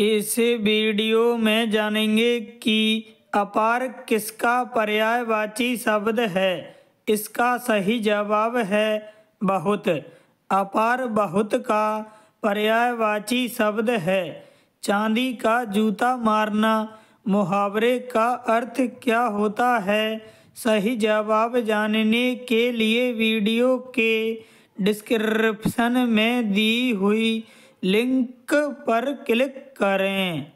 इस वीडियो में जानेंगे कि अपार किसका पर्यायवाची शब्द है इसका सही जवाब है बहुत अपार बहुत का पर्यायवाची शब्द है चांदी का जूता मारना मुहावरे का अर्थ क्या होता है सही जवाब जानने के लिए वीडियो के डिस्क्रिप्शन में दी हुई लिंक पर क्लिक करें